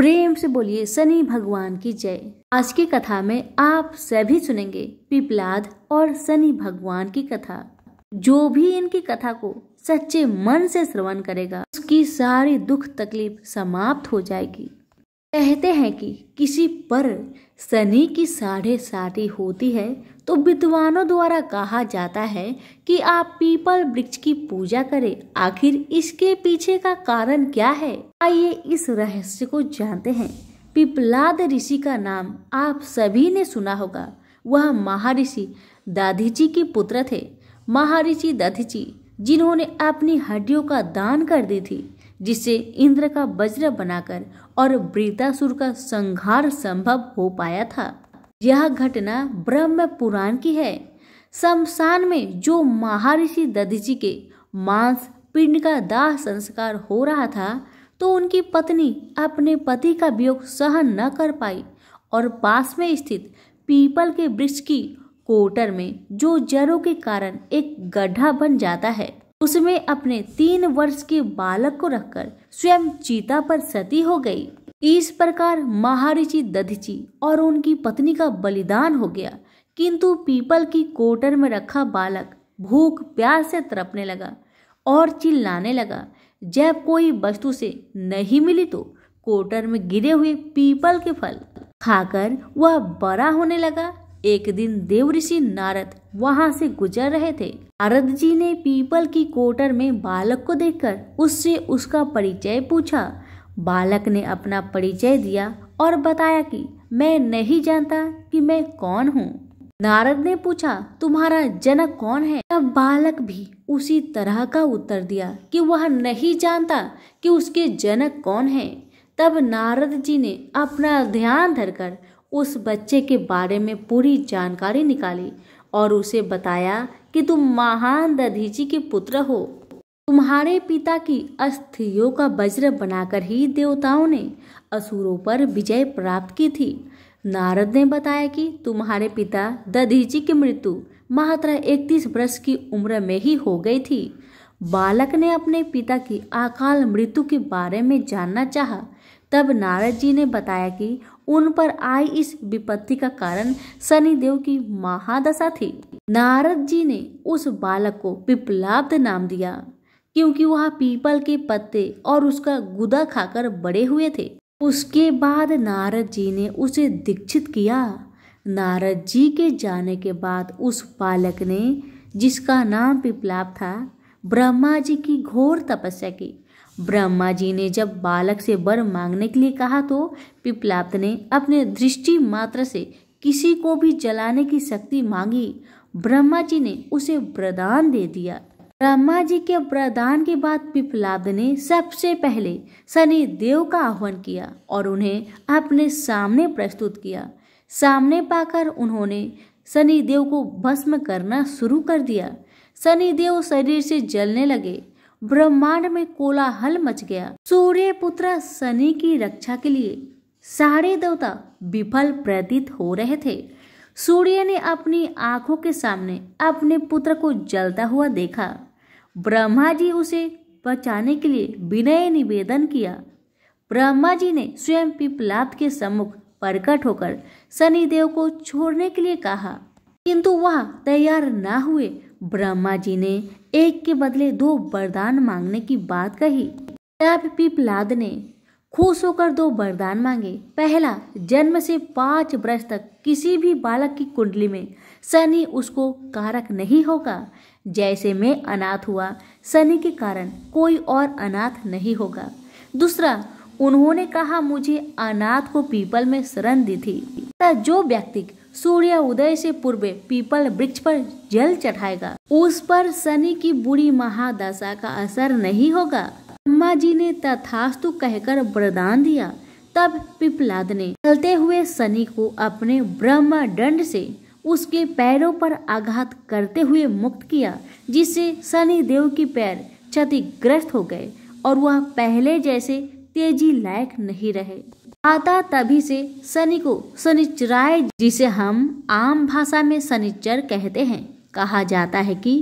प्रेम से बोलिए शनि भगवान की जय आज की कथा में आप सभी सुनेंगे पिपलाद और शनि भगवान की कथा जो भी इनकी कथा को सच्चे मन से श्रवण करेगा उसकी सारी दुख तकलीफ समाप्त हो जाएगी कहते हैं कि किसी पर शनि की साढ़े साढ़ी होती है तो विद्वानों द्वारा कहा जाता है कि आप पीपल वृक्ष की पूजा करें आखिर इसके पीछे का कारण क्या है आइए इस रहस्य को जानते हैं पिपलाद ऋषि का नाम आप सभी ने सुना होगा वह महारिषि दाधीची के पुत्र थे महारिषि दाधीची जिन्होंने अपनी हड्डियों का दान कर दी थी जिसे इंद्र का वज्र बनाकर और वृतासुर का संहार संभव हो पाया था यह घटना ब्रह्म पुराण की है शमशान में जो महर्षि दधिजी के मांस पिंड का दाह संस्कार हो रहा था तो उनकी पत्नी अपने पति का वियोग सहन न कर पाई और पास में स्थित पीपल के वृक्ष की कोटर में जो जरों के कारण एक गड्ढा बन जाता है उसमें अपने तीन वर्ष के बालक को रखकर स्वयं चीता पर सती हो गई इस प्रकार महारिचि दधिची और उनकी पत्नी का बलिदान हो गया किंतु पीपल की कोटर में रखा बालक भूख प्यास से तरपने लगा और चिल्लाने लगा जब कोई वस्तु से नहीं मिली तो कोटर में गिरे हुए पीपल के फल खाकर वह बड़ा होने लगा एक दिन देव ऋषि नारद वहाँ से गुजर रहे थे नारद जी ने पीपल की कोटर में बालक को देखकर उससे उसका परिचय पूछा बालक ने अपना परिचय दिया और बताया कि मैं नहीं जानता कि मैं कौन हूँ नारद ने पूछा तुम्हारा जनक कौन है तब बालक भी उसी तरह का उत्तर दिया कि वह नहीं जानता कि उसके जनक कौन है तब नारद जी ने अपना ध्यान धरकर उस बच्चे के बारे में पूरी जानकारी निकाली और उसे बताया कि तुम महान दधीजी के पुत्र हो तुम्हारे पिता की अस्थियों का वज्र बनाकर ही देवताओं ने असुरों पर विजय प्राप्त की थी नारद ने बताया कि तुम्हारे पिता दधीजी की मृत्यु मात्र इकतीस वर्ष की उम्र में ही हो गई थी बालक ने अपने पिता की अकाल मृत्यु के बारे में जानना चाहा तब नारद जी ने बताया कि उन पर आई इस विपत्ति का कारण शनिदेव की महादशा थी नारद जी ने उस बालक को पिपलाब्द नाम दिया क्योंकि वह पीपल के पत्ते और उसका गुदा खाकर बड़े हुए थे उसके बाद नारद जी ने उसे दीक्षित किया नारद जी के जाने के बाद उस बालक ने जिसका नाम पिपलाब था ब्रह्मा जी की घोर तपस्या की ब्रह्मा जी ने जब बालक से वर मांगने के लिए कहा तो पिपलाप्त ने अपने दृष्टि मात्र से किसी को भी जलाने की शक्ति मांगी ब्रह्मा जी ने उसे प्रदान दे दिया ब्रह्मा जी के प्रदान के बाद पिपलाद ने सबसे पहले शनि देव का आह्वान किया और उन्हें अपने सामने प्रस्तुत किया सामने पाकर उन्होंने शनि देव को भस्म करना शुरू कर दिया शनि देव शरीर से जलने लगे ब्रह्मांड में कोलाहल मच गया सूर्य पुत्र शनि की रक्षा के लिए सारे देवता विफल प्रतीत हो रहे थे सूर्य ने अपनी आंखों के सामने अपने पुत्र को जलता हुआ देखा ब्रह्मा जी उसे बचाने के लिए विनय निवेदन किया ब्रह्मा जी ने स्वयं पिपलाप के सम्मुख प्रकट होकर शनिदेव को छोड़ने के लिए कहा किंतु वह तैयार ना हुए ब्रह्मा जी ने एक के बदले दो वरदान मांगने की बात कही तब पिपलाद ने खुश होकर दो वरदान मांगे पहला जन्म से पाँच वर्ष तक किसी भी बालक की कुंडली में शनि उसको कारक नहीं होगा जैसे मैं अनाथ हुआ शनि के कारण कोई और अनाथ नहीं होगा दूसरा उन्होंने कहा मुझे अनाथ को पीपल में शरण दी थी जो व्यक्ति सूर्य उदय से पूर्व पीपल वृक्ष पर जल चढ़ाएगा उस पर शनि की बुरी महादशा का असर नहीं होगा ब्रह्मा जी ने तथास्तु कहकर वरदान दिया तब पिपलाद ने चलते हुए शनि को अपने ब्रह्म दंड से उसके पैरों पर आघात करते हुए मुक्त किया जिससे शनि देव की पैर क्षतिग्रस्त हो गए और वह पहले जैसे तेजी लायक नहीं रहे आता तभी से शनि को शनिचराय जिसे हम आम भाषा में शनिचर कहते हैं कहा जाता है कि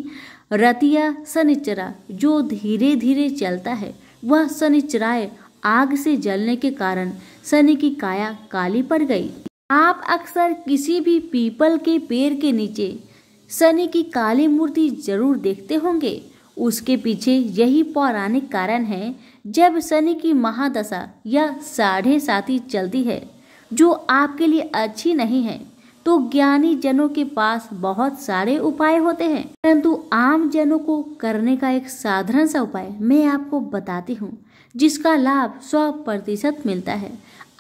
रतिया शनिचरा जो धीरे धीरे चलता है वह शनिचराय आग से जलने के कारण शनि की काया काली पड़ गई आप अक्सर किसी भी पीपल के पेड़ के नीचे शनि की काली मूर्ति जरूर देखते होंगे उसके पीछे यही पौराणिक कारण है जब शनि की महादशा या साढ़े साथी चलती है जो आपके लिए अच्छी नहीं है तो ज्ञानी जनों के पास बहुत सारे उपाय होते हैं परंतु आम जनों को करने का एक साधारण सा उपाय मैं आपको बताती हूँ जिसका लाभ सौ प्रतिशत मिलता है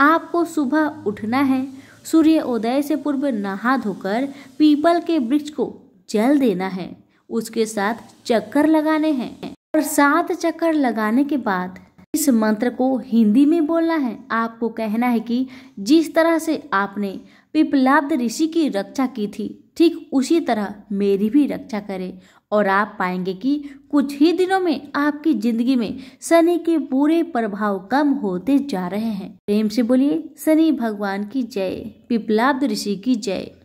आपको सुबह उठना है सूर्य उदय से पूर्व नहा धोकर पीपल के वृक्ष को जल देना है उसके साथ चक्कर लगाने हैं और सात चक्कर लगाने के बाद इस मंत्र को हिंदी में बोलना है आपको कहना है कि जिस तरह से आपने पिपलाब्द ऋषि की रक्षा की थी ठीक उसी तरह मेरी भी रक्षा करे और आप पाएंगे कि कुछ ही दिनों में आपकी जिंदगी में शनि के पूरे प्रभाव कम होते जा रहे हैं प्रेम से बोलिए शनि भगवान की जय पिपलाब्द ऋषि की जय